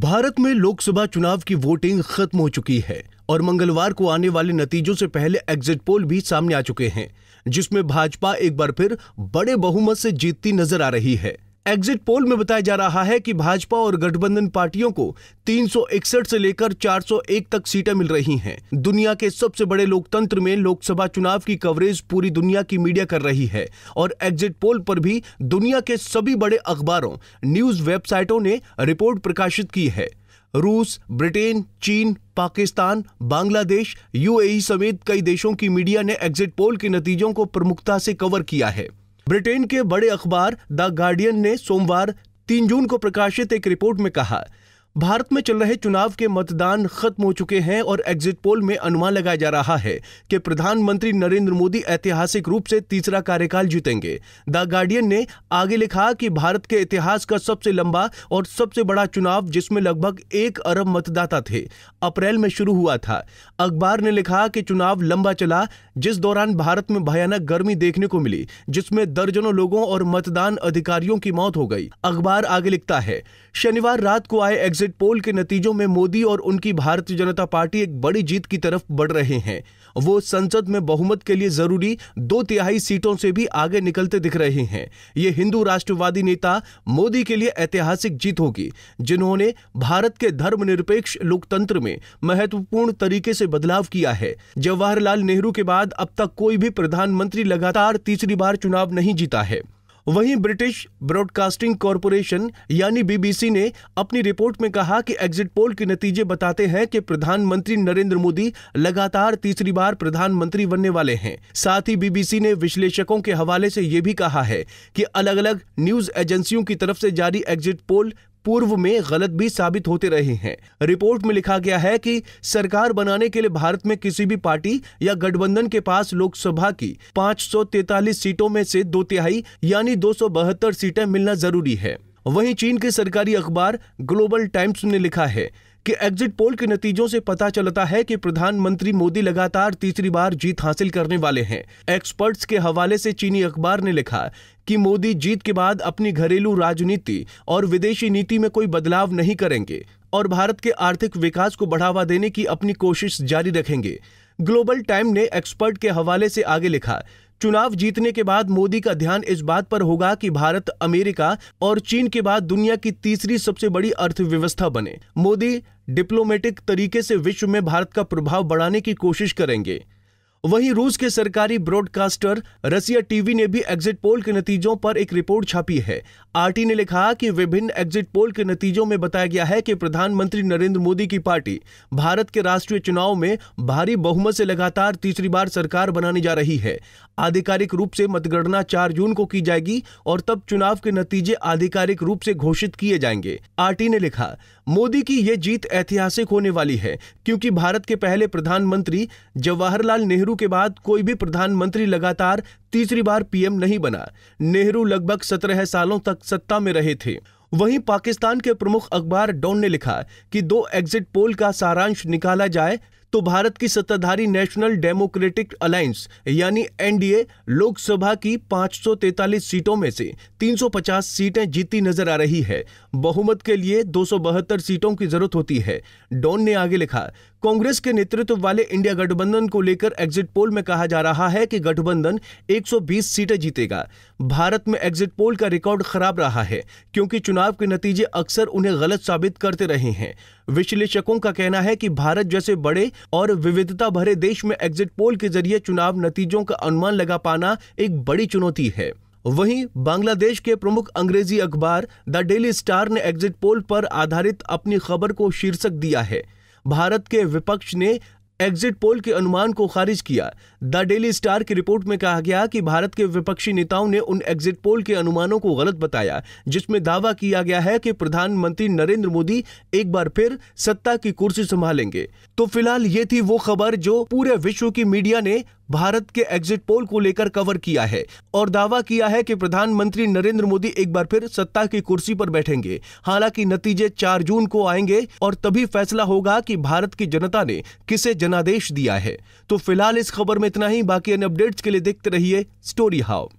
भारत में लोकसभा चुनाव की वोटिंग खत्म हो चुकी है और मंगलवार को आने वाले नतीजों से पहले एग्जिट पोल भी सामने आ चुके हैं जिसमें भाजपा एक बार फिर बड़े बहुमत से जीतती नजर आ रही है एग्जिट पोल में बताया जा रहा है कि भाजपा और गठबंधन पार्टियों को 361 से लेकर 401 तक सीटें मिल रही हैं। दुनिया के सबसे बड़े लोकतंत्र में लोकसभा चुनाव की कवरेज पूरी दुनिया की मीडिया कर रही है और एग्जिट पोल पर भी दुनिया के सभी बड़े अखबारों न्यूज वेबसाइटों ने रिपोर्ट प्रकाशित की है रूस ब्रिटेन चीन पाकिस्तान बांग्लादेश यूएई समेत कई देशों की मीडिया ने एग्जिट पोल के नतीजों को प्रमुखता से कवर किया है ब्रिटेन के बड़े अखबार द गार्डियन ने सोमवार 3 जून को प्रकाशित एक रिपोर्ट में कहा भारत में चल रहे चुनाव के मतदान खत्म हो चुके हैं और एग्जिट पोल में अनुमान लगाया जा रहा है कि प्रधानमंत्री नरेंद्र मोदी ऐतिहासिक रूप से तीसरा कार्यकाल जीतेंगे द गार्डियन ने आगे लिखा कि भारत के इतिहास का सबसे लंबा और सबसे बड़ा चुनाव जिसमें लगभग एक अरब मतदाता थे अप्रैल में शुरू हुआ था अखबार ने लिखा कि चुनाव लंबा चला जिस दौरान भारत में भयानक गर्मी देखने को मिली जिसमें दर्जनों लोगों और मतदान अधिकारियों की मौत हो गई अखबार आगे लिखता है शनिवार रात को आए एग्जिट पोल के नतीजों में मोदी और उनकी भारतीय जनता पार्टी एक बड़ी जीत की तरफ बढ़ रहे हैं वो संसद में बहुमत के लिए जरूरी दो तिहाई सीटों से भी आगे निकलते दिख रहे हैं ये हिंदू राष्ट्रवादी नेता मोदी के लिए ऐतिहासिक जीत होगी जिन्होंने भारत के धर्मनिरपेक्ष लोकतंत्र में महत्वपूर्ण तरीके से बदलाव किया है जवाहरलाल नेहरू के बाद अब तक कोई भी प्रधानमंत्री लगातार तीसरी बार चुनाव नहीं जीता है वहीं ब्रिटिश ब्रॉडकास्टिंग कॉरपोरेशन यानी बीबीसी ने अपनी रिपोर्ट में कहा कि एग्जिट पोल के नतीजे बताते हैं कि प्रधानमंत्री नरेंद्र मोदी लगातार तीसरी बार प्रधानमंत्री बनने वाले हैं साथ ही बीबीसी ने विश्लेषकों के हवाले से ये भी कहा है कि अलग अलग न्यूज एजेंसियों की तरफ से जारी एग्जिट पोल पूर्व में गलत भी साबित होते रहे हैं रिपोर्ट में लिखा गया है कि सरकार बनाने के लिए भारत में किसी भी पार्टी या गठबंधन के पास लोकसभा की 543 सीटों में से दो तिहाई यानी दो सीटें मिलना जरूरी है वहीं चीन के सरकारी अखबार ग्लोबल टाइम्स ने लिखा है कि एग्जिट पोल के नतीजों से पता चलता है कि प्रधानमंत्री मोदी लगातार तीसरी बार जीत हासिल करने वाले हैं एक्सपर्ट्स के हवाले से चीनी अखबार ने लिखा कि मोदी जीत के बाद अपनी घरेलू राजनीति और विदेशी नीति में कोई बदलाव नहीं करेंगे और भारत के आर्थिक विकास को बढ़ावा देने की अपनी कोशिश जारी रखेंगे ग्लोबल टाइम ने एक्सपर्ट के हवाले से आगे लिखा चुनाव जीतने के बाद मोदी का ध्यान इस बात पर होगा कि भारत अमेरिका और चीन के बाद दुनिया की तीसरी सबसे बड़ी अर्थव्यवस्था बने मोदी डिप्लोमेटिक तरीके से विश्व में भारत का प्रभाव बढ़ाने की कोशिश करेंगे वहीं रूस के सरकारी ब्रॉडकास्टर रसिया टीवी ने भी एग्जिट पोल के नतीजों पर एक रिपोर्ट छापी है आरटी ने लिखा कि विभिन्न एग्जिट पोल के नतीजों में बताया गया है कि प्रधानमंत्री नरेंद्र मोदी की पार्टी भारत के राष्ट्रीय चुनाव में भारी बहुमत से लगातार तीसरी बार सरकार बनाने जा रही है आधिकारिक रूप से मतगणना चार जून को की जाएगी और तब चुनाव के नतीजे आधिकारिक रूप से घोषित किए जाएंगे आर ने लिखा मोदी की यह जीत ऐतिहासिक होने वाली है क्योंकि भारत के पहले प्रधानमंत्री जवाहरलाल नेहरू नेहरू के बाद कोई भी प्रधानमंत्री लगातार तीसरी बार पीएम नहीं बना नेहरू लगभग सत्रह सालों तक सत्ता में रहे थे वहीं पाकिस्तान के प्रमुख अखबार डॉन ने लिखा कि दो एग्जिट पोल का सारांश निकाला जाए तो भारत की सत्ताधारी नेशनल डेमोक्रेटिक अलायंस यानी एनडीए लोकसभा की 543 सीटों में से 350 सीटें जीतती नजर आ रही है बहुमत के लिए दो सीटों की जरूरत होती है डॉन ने आगे लिखा कांग्रेस के नेतृत्व वाले इंडिया गठबंधन को लेकर एग्जिट पोल में कहा जा रहा है कि गठबंधन 120 सीटें जीतेगा भारत में एग्जिट पोल का रिकॉर्ड खराब रहा है क्योंकि चुनाव के नतीजे अक्सर उन्हें गलत साबित करते रहे हैं विश्लेषकों का कहना है कि भारत जैसे बड़े और विविधता भरे देश में एग्जिट पोल के जरिए चुनाव नतीजों का अनुमान लगा पाना एक बड़ी चुनौती है वहीं बांग्लादेश के प्रमुख अंग्रेजी अखबार द डेली स्टार ने एग्जिट पोल पर आधारित अपनी खबर को शीर्षक दिया है भारत के विपक्ष ने एग्जिट पोल के अनुमान को खारिज किया द डेली स्टार की रिपोर्ट में कहा गया कि भारत के विपक्षी नेताओं ने उन एग्जिट पोल के अनुमानों को गलत बताया जिसमें दावा किया गया है कि प्रधानमंत्री नरेंद्र मोदी एक बार फिर सत्ता की कुर्सी संभालेंगे तो फिलहाल ये थी वो खबर जो पूरे विश्व की मीडिया ने भारत के एग्जिट पोल को लेकर कवर किया है और दावा किया है कि प्रधानमंत्री नरेंद्र मोदी एक बार फिर सत्ता की कुर्सी पर बैठेंगे हालांकि नतीजे चार जून को आएंगे और तभी फैसला होगा कि भारत की जनता ने किसे जनादेश दिया है तो फिलहाल इस खबर में इतना ही बाकी अन्य अपडेट्स के लिए देखते रहिए स्टोरी हाउ